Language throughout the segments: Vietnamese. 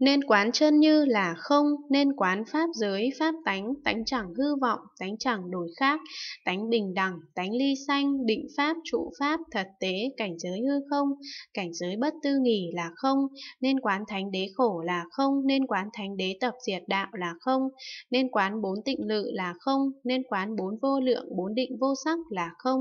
Nên quán chân như là không, nên quán pháp giới, pháp tánh, tánh chẳng hư vọng, tánh chẳng đổi khác, tánh bình đẳng, tánh ly sanh, định pháp, trụ pháp, thật tế, cảnh giới hư không, cảnh giới bất tư nghỉ là không, nên quán thánh đế khổ là không, nên quán thánh đế tập diệt đạo là không, nên quán bốn tịnh lự là không, nên quán bốn vô lượng, bốn định vô sắc là không,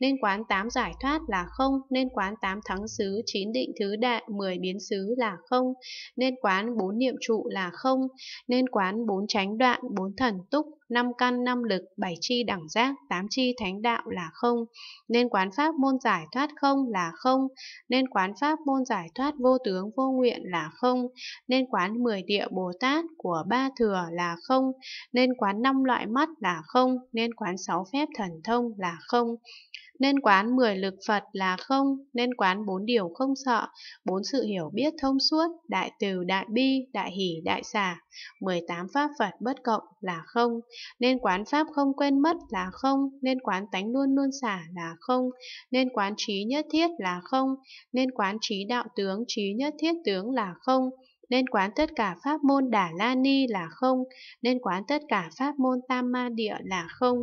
nên quán tám giải thoát là không, nên quán tám thắng xứ, chín định thứ đại, mười biến xứ là không, nên quán quán bốn niệm trụ là không, nên quán bốn chánh đoạn, bốn thần túc, năm căn, năm lực, bảy chi đẳng giác, tám chi thánh đạo là không, nên quán pháp môn giải thoát không là không, nên quán pháp môn giải thoát vô tướng vô nguyện là không, nên quán mười địa Bồ Tát của ba thừa là không, nên quán năm loại mắt là không, nên quán sáu phép thần thông là không. Nên quán 10 lực Phật là không, nên quán bốn điều không sợ, bốn sự hiểu biết thông suốt, đại từ, đại bi, đại hỷ, đại xả. 18 pháp Phật bất cộng là không, nên quán pháp không quên mất là không, nên quán tánh luôn luôn xả là không, nên quán trí nhất thiết là không, nên quán trí đạo tướng, trí nhất thiết tướng là không, nên quán tất cả pháp môn Đà La Ni là không, nên quán tất cả pháp môn Tam Ma Địa là không,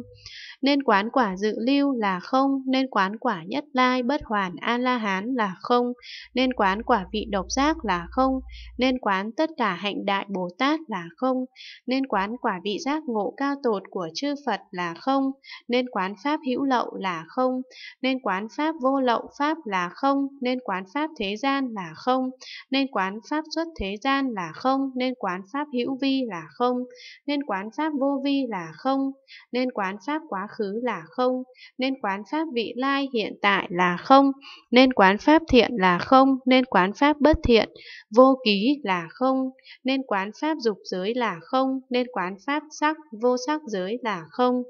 nên quán quả dự lưu là không, nên quán quả nhất lai bất hoàn A La Hán là không, nên quán quả vị độc giác là không, nên quán tất cả hạnh đại Bồ Tát là không, nên quán quả vị giác ngộ cao tột của chư Phật là không, nên quán pháp hữu lậu là không, nên quán pháp vô lậu pháp là không, nên quán pháp thế gian là không, nên quán pháp xuất thế thế gian là không, nên quán pháp hữu vi là không, nên quán pháp vô vi là không, nên quán pháp quá khứ là không, nên quán pháp vị lai hiện tại là không, nên quán pháp thiện là không, nên quán pháp bất thiện, vô ký là không, nên quán pháp dục giới là không, nên quán pháp sắc vô sắc giới là không.